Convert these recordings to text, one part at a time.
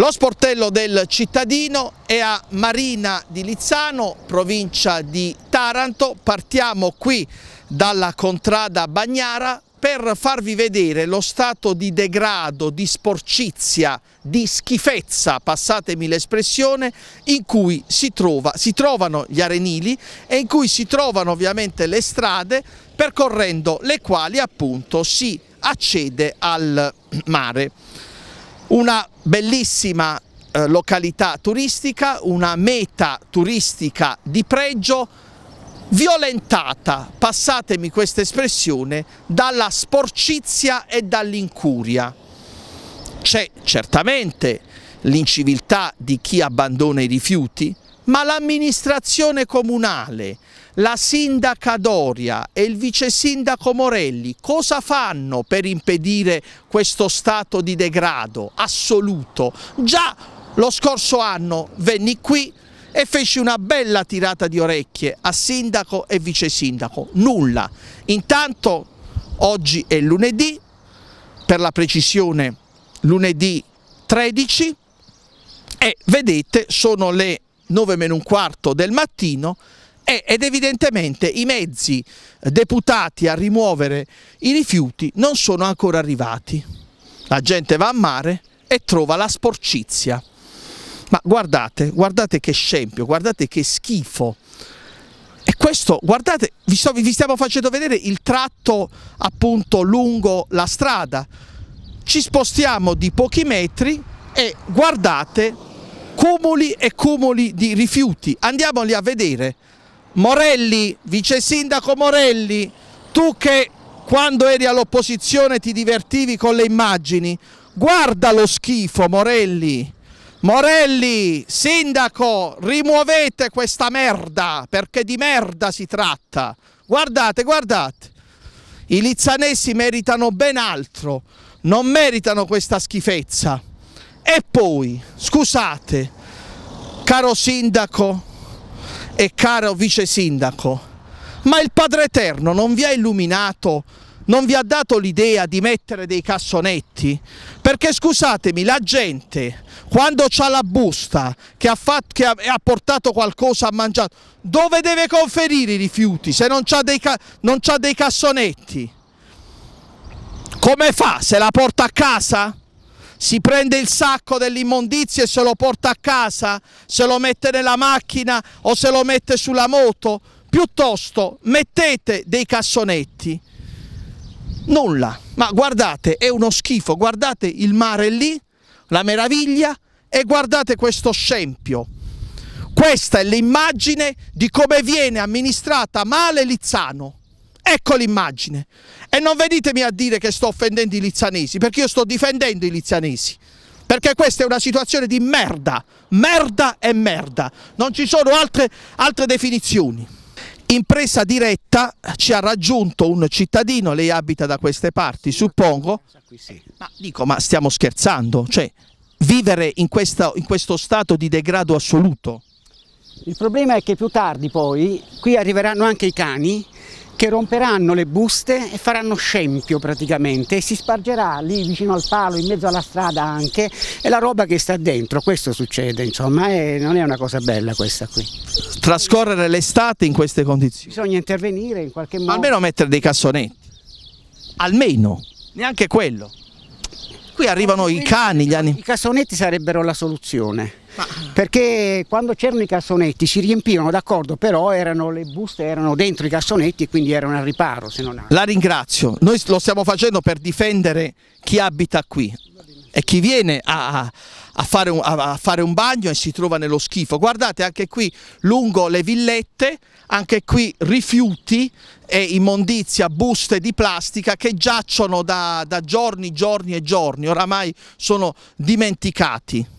Lo sportello del cittadino è a Marina di Lizzano, provincia di Taranto. Partiamo qui dalla contrada Bagnara per farvi vedere lo stato di degrado, di sporcizia, di schifezza, passatemi l'espressione, in cui si, trova, si trovano gli arenili e in cui si trovano ovviamente le strade percorrendo le quali appunto si accede al mare una bellissima eh, località turistica, una meta turistica di pregio violentata, passatemi questa espressione, dalla sporcizia e dall'incuria. C'è certamente l'inciviltà di chi abbandona i rifiuti, ma l'amministrazione comunale, la sindaca Doria e il vice sindaco Morelli cosa fanno per impedire questo stato di degrado assoluto? Già lo scorso anno venni qui e feci una bella tirata di orecchie a sindaco e vice sindaco, nulla. Intanto oggi è lunedì, per la precisione lunedì 13 e vedete sono le 9 meno un quarto del mattino eh, ed evidentemente i mezzi deputati a rimuovere i rifiuti non sono ancora arrivati. La gente va a mare e trova la sporcizia. Ma guardate, guardate che scempio, guardate che schifo. E questo, guardate, vi, so, vi stiamo facendo vedere il tratto appunto lungo la strada. Ci spostiamo di pochi metri e guardate cumuli e cumuli di rifiuti. Andiamoli a vedere. Morelli, vice sindaco Morelli, tu che quando eri all'opposizione ti divertivi con le immagini, guarda lo schifo Morelli. Morelli, sindaco, rimuovete questa merda, perché di merda si tratta. Guardate, guardate. I lizzanesi meritano ben altro, non meritano questa schifezza. E poi, scusate, caro sindaco, e caro vice sindaco, ma il Padre Eterno non vi ha illuminato non vi ha dato l'idea di mettere dei cassonetti? Perché scusatemi, la gente quando ha la busta che, ha, fatto, che ha, portato qualcosa, a mangiato, dove deve conferire i rifiuti se non ha dei, non ha dei cassonetti? Come fa? Se la porta a casa? si prende il sacco dell'immondizia e se lo porta a casa, se lo mette nella macchina o se lo mette sulla moto, piuttosto mettete dei cassonetti. Nulla, ma guardate, è uno schifo, guardate il mare lì, la meraviglia e guardate questo scempio. Questa è l'immagine di come viene amministrata male Lizzano. Ecco l'immagine. E non venitemi a dire che sto offendendo i lizzanesi, perché io sto difendendo i lizzanesi. Perché questa è una situazione di merda, merda e merda. Non ci sono altre, altre definizioni. In presa diretta ci ha raggiunto un cittadino, lei abita da queste parti, suppongo. Ma dico, ma stiamo scherzando? Cioè, vivere in, questa, in questo stato di degrado assoluto? Il problema è che più tardi poi qui arriveranno anche i cani che romperanno le buste e faranno scempio praticamente e si spargerà lì vicino al palo, in mezzo alla strada anche, e la roba che sta dentro, questo succede insomma, e non è una cosa bella questa qui. Trascorrere l'estate in queste condizioni? Bisogna intervenire in qualche modo. Almeno mettere dei cassonetti, almeno, neanche quello. Qui arrivano i cani, gli animali. I cassonetti sarebbero la soluzione perché quando c'erano i cassonetti si riempivano d'accordo, però erano, le buste erano dentro i cassonetti e quindi erano al riparo. La ringrazio, noi lo stiamo facendo per difendere chi abita qui e chi viene a, a, fare un, a, fare un, bagno e si trova nello schifo. Guardate anche qui lungo le villette, anche qui rifiuti e immondizia, buste di plastica che giacciono da, da giorni, giorni e giorni, oramai sono dimenticati.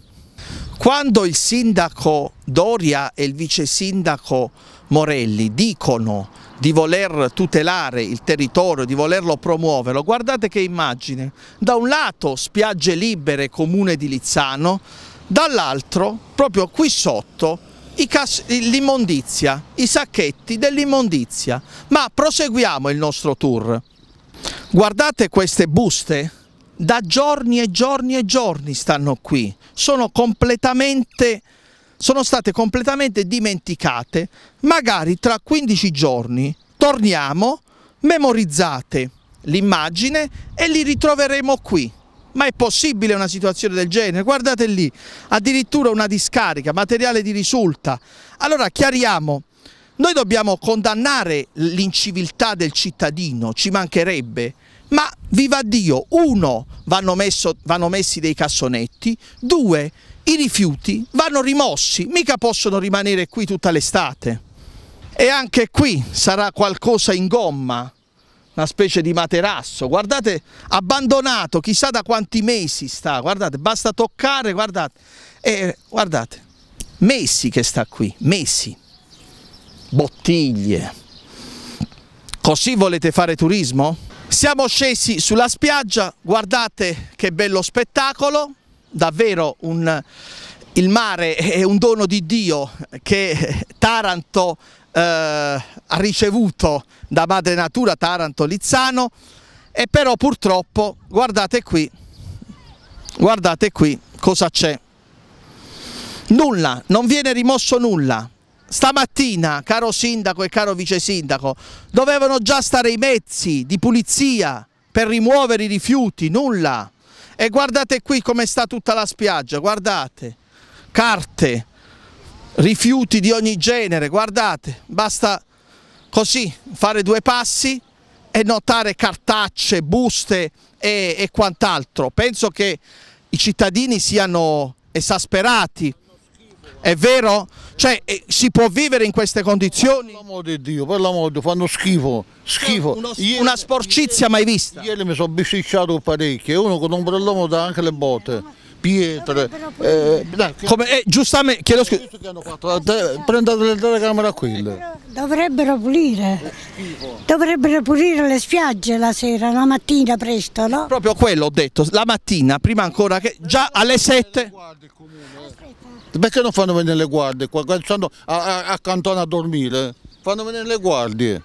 Quando il sindaco Doria e il vice sindaco Morelli dicono di voler tutelare il territorio, di volerlo promuoverlo, guardate che immagine, da un lato spiagge libere comune di Lizzano, dall'altro proprio qui sotto l'immondizia, i sacchetti dell'immondizia. Ma proseguiamo il nostro tour. Guardate queste buste da giorni e giorni e giorni stanno qui, sono completamente sono state completamente dimenticate, magari tra 15 giorni torniamo, memorizzate l'immagine e li ritroveremo qui. Ma è possibile una situazione del genere? Guardate lì, addirittura una discarica, materiale di risulta. Allora chiariamo, noi dobbiamo condannare l'inciviltà del cittadino, ci mancherebbe, ma viva Dio, uno vanno, messo, vanno messi dei cassonetti, due i rifiuti vanno rimossi, mica possono rimanere qui tutta l'estate. E anche qui sarà qualcosa in gomma, una specie di materasso, guardate, abbandonato, chissà da quanti mesi sta, guardate, basta toccare, guardate, eh, guardate, messi che sta qui, messi, bottiglie. Così volete fare turismo? Siamo scesi sulla spiaggia, guardate che bello spettacolo, davvero un, il mare è un dono di Dio che Taranto eh, ha ricevuto da madre natura Taranto Lizzano e però purtroppo guardate qui, guardate qui cosa c'è, nulla, non viene rimosso nulla stamattina, caro sindaco e caro vice sindaco, dovevano già stare i mezzi di pulizia per rimuovere i rifiuti, nulla. E guardate qui come sta tutta la spiaggia, guardate, carte, rifiuti di ogni genere, guardate, basta così fare due passi e notare cartacce, buste e, e quant'altro. Penso che i cittadini siano esasperati, è vero? Cioè eh, si può vivere in queste condizioni? Per l'amore di Dio, per l'amore di Dio, fanno schifo, schifo. Uno, ieri, una sporcizia ieri, mai vista? Ieri mi sono bisticciato parecchio, uno con un ombrellone dà anche le botte pietre. Eh, dai, Come, eh, giustamente, chiedo scusa. Eh, Prendo eh, le telecamere quelle. Dovrebbero pulire. Dovrebbero pulire le spiagge la sera, la mattina presto, no? Proprio quello ho detto, la mattina, prima ancora che già alle 7. Eh. Perché non fanno venire le guardie? Qua, quando stanno accanto a dormire, fanno venire le guardie.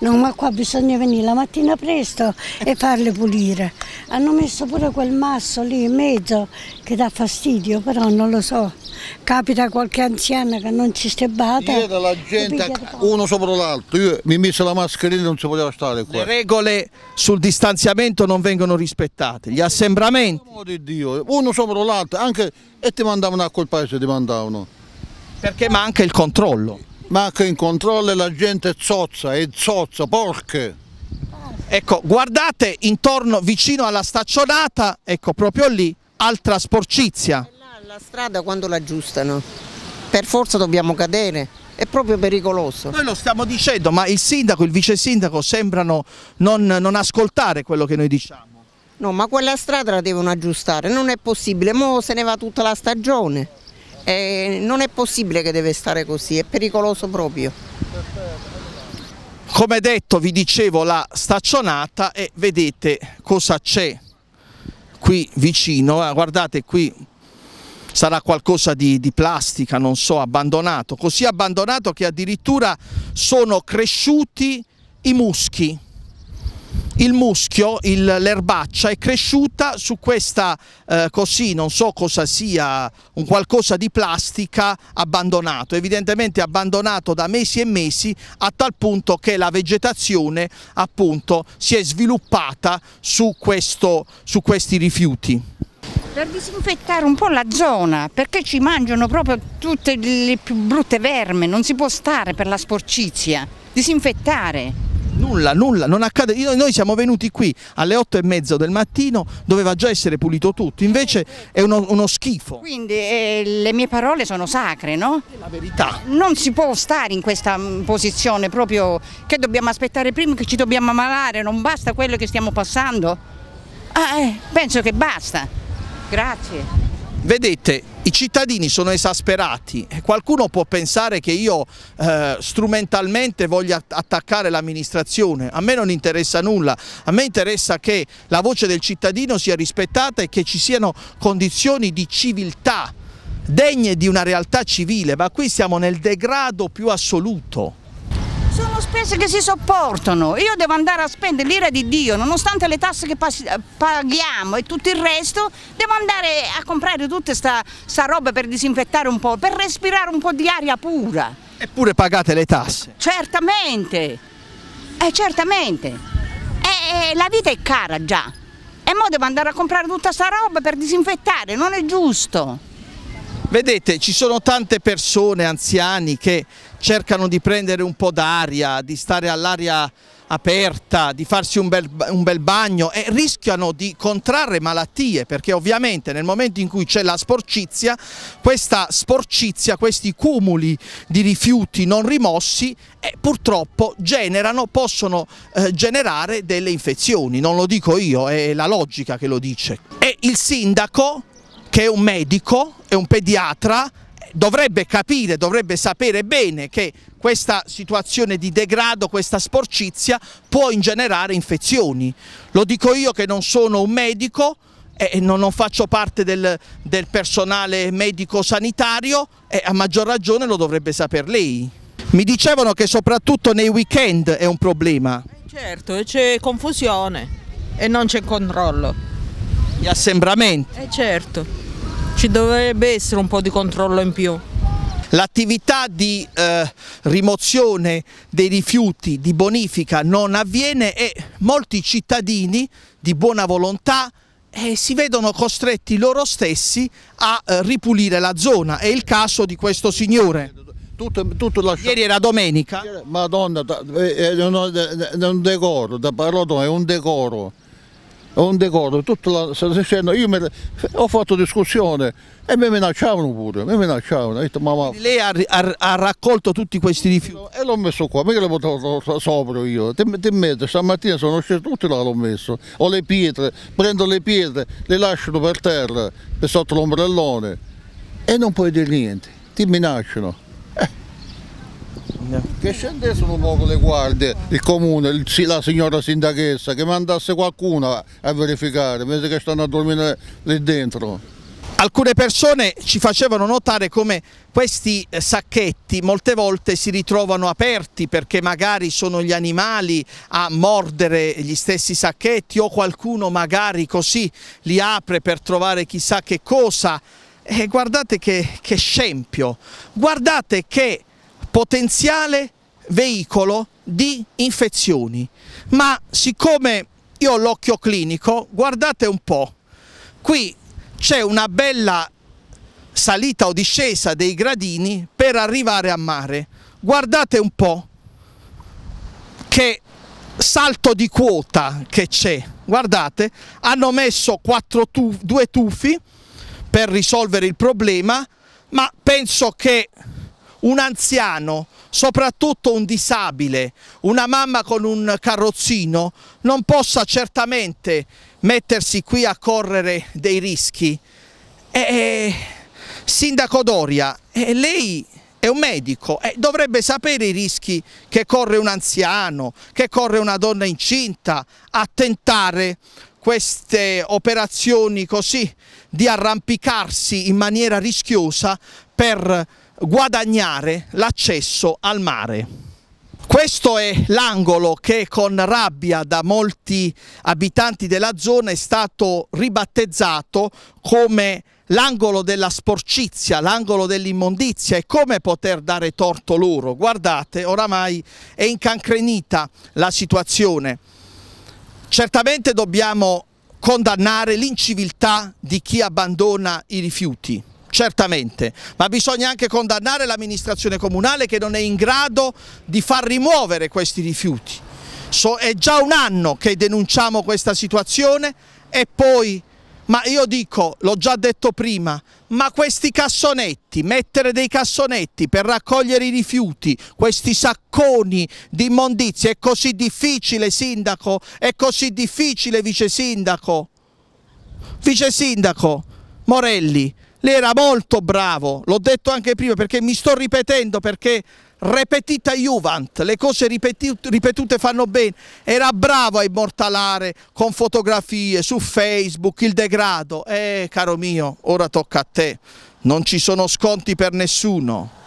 No, ma qua bisogna venire la mattina presto e farle pulire. Hanno messo pure quel masso lì in mezzo che dà fastidio, però non lo so. Capita qualche anziana che non ci stebbata. Ieri la gente uno sopra l'altro, io mi messo la mascherina e non si poteva stare qua. Le regole sul distanziamento non vengono rispettate, gli assembramenti. Di Dio, uno sopra l'altro, anche e ti mandavano a quel paese, ti mandavano. Perché manca il controllo manca in controllo e la gente è zozza, è zozza, porche. Ecco, guardate intorno vicino alla staccionata, ecco proprio lì, altra sporcizia. Là, la strada quando la aggiustano, per forza dobbiamo cadere, è proprio pericoloso. Noi lo stiamo dicendo, ma il sindaco, il vice sindaco sembrano non, non ascoltare quello che noi diciamo. No, ma quella strada la devono aggiustare, non è possibile, mo se ne va tutta la stagione eh, non è possibile che deve stare così, è pericoloso proprio. Come detto vi dicevo la staccionata e vedete cosa c'è qui vicino, ah, guardate qui sarà qualcosa di, di, plastica, non so, abbandonato, così abbandonato che addirittura sono cresciuti i muschi il muschio, l'erbaccia è cresciuta su questa eh, così, non so cosa sia, un qualcosa di plastica abbandonato, evidentemente abbandonato da mesi e mesi a tal punto che la vegetazione appunto si è sviluppata su, questo, su questi rifiuti. Per disinfettare un po' la zona, perché ci mangiano proprio tutte le più brutte verme, non si può stare per la sporcizia, disinfettare nulla, nulla, non accade. Io, noi siamo venuti qui alle otto e mezzo del mattino, doveva già essere pulito tutto, invece è uno, uno schifo. Quindi eh, le mie parole sono sacre, no? È la verità. Non si può stare in questa mm, posizione proprio che dobbiamo aspettare prima che ci dobbiamo ammalare, non basta quello che stiamo passando. Ah, eh, penso che basta. Grazie. Vedete, i cittadini sono esasperati, qualcuno può pensare che io eh, strumentalmente voglia attaccare l'amministrazione, a me non interessa nulla, a me interessa che la voce del cittadino sia rispettata e che ci siano condizioni di civiltà degne di una realtà civile, ma qui siamo nel degrado più assoluto sono spese che si sopportano, io devo andare a spendere l'ira di Dio, nonostante le tasse che paghiamo e tutto il resto, devo andare a comprare tutta questa roba per disinfettare un po', per respirare un po' di aria pura. Eppure pagate le tasse? Certamente, eh, certamente. Eh, eh, la vita è cara già, e mo devo andare a comprare tutta sta roba per disinfettare, non è giusto. Vedete, ci sono tante persone, anziani, che cercano di prendere un po' d'aria, di stare all'aria aperta, di farsi un bel, un bel, bagno e rischiano di contrarre malattie perché ovviamente nel momento in cui c'è la sporcizia, questa sporcizia, questi cumuli di rifiuti non rimossi eh, purtroppo generano, possono eh, generare delle infezioni, non lo dico io, è la logica che lo dice. E il sindaco, che è un medico, è un pediatra, dovrebbe capire, dovrebbe sapere bene che questa situazione di degrado, questa sporcizia può ingenerare infezioni. Lo dico io che non sono un medico e non, faccio parte del, del personale medico-sanitario e a maggior ragione lo dovrebbe sapere lei. Mi dicevano che soprattutto nei weekend è un problema. Eh, certo, c'è confusione e non c'è controllo. Gli assembramenti. Eh certo ci dovrebbe essere un po' di controllo in più. L'attività di eh, rimozione dei rifiuti, di bonifica non avviene e molti cittadini di buona volontà eh, si vedono costretti loro stessi a eh, ripulire la zona. È il caso di questo signore. Tutto, tutto lascia... Ieri era domenica. Madonna, è un decoro, da Parodon è un decoro un decoro, tutta la io mi, ho fatto discussione e mi minacciavano pure, mi minacciavano. Detto, mamma, lei ha, ha, ha, raccolto tutti questi rifiuti? E l'ho messo qua, mica l'ho portato sopra io, ti metto, stamattina sono sceso tutti là l'ho messo, ho le pietre, prendo le pietre, le lascio per terra, per sotto l'ombrellone e non puoi dire niente, ti minacciano. Che scendessero un poco le guardie, il comune, il, la signora sindachessa, che mandasse qualcuno a verificare, invece che stanno a dormire lì dentro. Alcune persone ci facevano notare come questi eh, sacchetti molte volte si ritrovano aperti perché magari sono gli animali a mordere gli stessi sacchetti o qualcuno magari così li apre per trovare chissà che cosa. E eh, guardate che, che scempio, guardate che potenziale veicolo di infezioni. Ma siccome io ho l'occhio clinico, guardate un po', qui c'è una bella salita o discesa dei gradini per arrivare a mare. Guardate un po' che salto di quota che c'è. Guardate, hanno messo quattro tu due tufi per risolvere il problema, ma penso che un anziano, soprattutto un disabile, una mamma con un carrozzino non possa certamente mettersi qui a correre dei rischi. E, eh, eh, Sindaco Doria, eh, lei è un medico e dovrebbe sapere i rischi che corre un anziano, che corre una donna incinta a tentare queste operazioni così di arrampicarsi in maniera rischiosa per guadagnare l'accesso al mare. Questo è l'angolo che con rabbia da molti abitanti della zona è stato ribattezzato come l'angolo della sporcizia, l'angolo dell'immondizia e come poter dare torto loro. Guardate, oramai è incancrenita la situazione. Certamente dobbiamo condannare l'inciviltà di chi abbandona i rifiuti certamente, ma bisogna anche condannare l'amministrazione comunale che non è in grado di far rimuovere questi rifiuti. So, è già un anno che denunciamo questa situazione e poi, ma io dico, l'ho già detto prima, ma questi cassonetti, mettere dei cassonetti per raccogliere i rifiuti, questi sacconi di immondizia, è così difficile sindaco, è così difficile vice sindaco, vice sindaco Morelli, lei era molto bravo, l'ho detto anche prima perché mi sto ripetendo perché ripetita Juvent, le cose ripetute, ripetute fanno bene, era bravo a immortalare con fotografie su Facebook il degrado. Eh caro mio, ora tocca a te, non ci sono sconti per nessuno.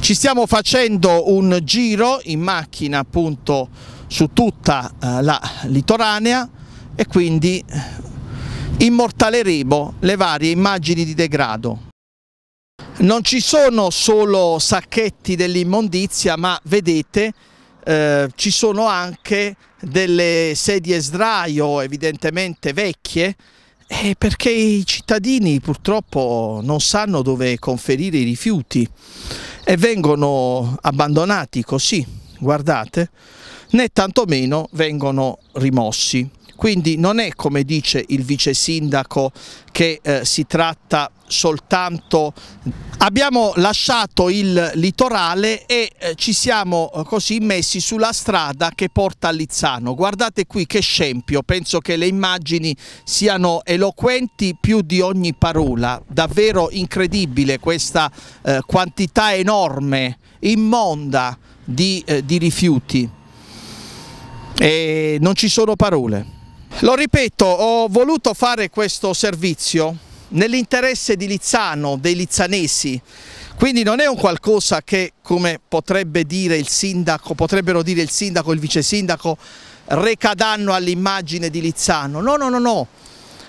Ci stiamo facendo un giro in macchina appunto su tutta eh, la litoranea e quindi eh, immortaleremo le varie immagini di degrado. Non ci sono solo sacchetti dell'immondizia, ma vedete eh, ci sono anche delle sedie sdraio evidentemente vecchie eh, perché i cittadini purtroppo non sanno dove conferire i rifiuti e vengono abbandonati così, guardate, né tantomeno vengono rimossi. Quindi non è come dice il vice sindaco che eh, si tratta soltanto abbiamo lasciato il litorale e eh, ci siamo eh, così messi sulla strada che porta a Lizzano guardate qui che scempio penso che le immagini siano eloquenti più di ogni parola davvero incredibile questa eh, quantità enorme immonda di, eh, di rifiuti e non ci sono parole lo ripeto, ho voluto fare questo servizio nell'interesse di Lizzano, dei lizzanesi, quindi non è un qualcosa che, come potrebbe dire il sindaco, potrebbero dire il sindaco e il vice sindaco, reca danno all'immagine di Lizzano. No, no, no, no,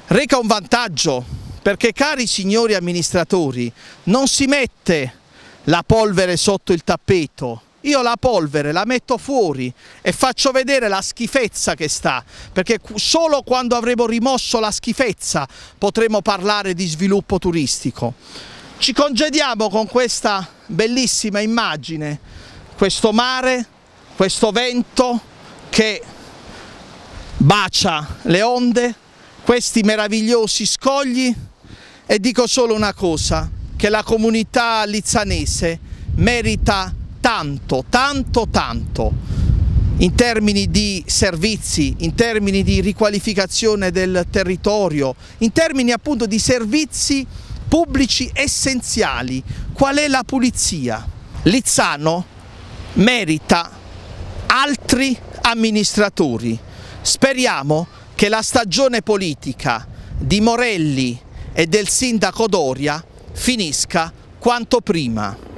reca un vantaggio, perché cari signori amministratori, non si mette la polvere sotto il tappeto, io la polvere la metto fuori e faccio vedere la schifezza che sta, perché solo quando avremo rimosso la schifezza potremo parlare di sviluppo turistico. Ci congediamo con questa bellissima immagine, questo mare, questo vento che bacia le onde, questi meravigliosi scogli e dico solo una cosa, che la comunità lizzanese merita tanto, tanto, tanto in termini di servizi, in termini di riqualificazione del territorio, in termini appunto di servizi pubblici essenziali. Qual è la pulizia? Lizzano merita altri amministratori. Speriamo che la stagione politica di Morelli e del sindaco Doria finisca quanto prima.